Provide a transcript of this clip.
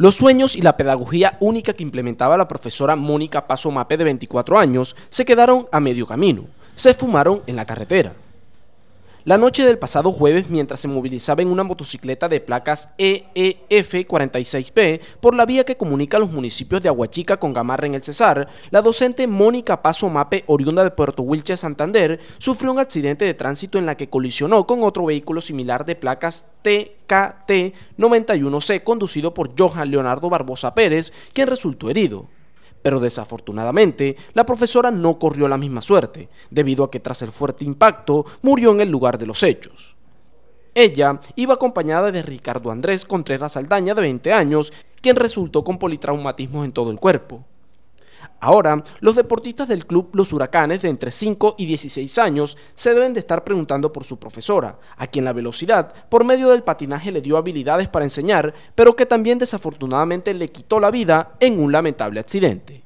Los sueños y la pedagogía única que implementaba la profesora Mónica Paso Mape de 24 años se quedaron a medio camino, se fumaron en la carretera. La noche del pasado jueves, mientras se movilizaba en una motocicleta de placas eef 46 p por la vía que comunica los municipios de Aguachica con Gamarra en el Cesar, la docente Mónica Paso Mape, oriunda de Puerto Wilches, Santander, sufrió un accidente de tránsito en la que colisionó con otro vehículo similar de placas TKT91C, conducido por Johan Leonardo Barbosa Pérez, quien resultó herido. Pero desafortunadamente, la profesora no corrió la misma suerte, debido a que tras el fuerte impacto murió en el lugar de los hechos. Ella iba acompañada de Ricardo Andrés Contreras Aldaña, de 20 años, quien resultó con politraumatismos en todo el cuerpo. Ahora, los deportistas del club Los Huracanes de entre 5 y 16 años se deben de estar preguntando por su profesora, a quien la velocidad por medio del patinaje le dio habilidades para enseñar, pero que también desafortunadamente le quitó la vida en un lamentable accidente.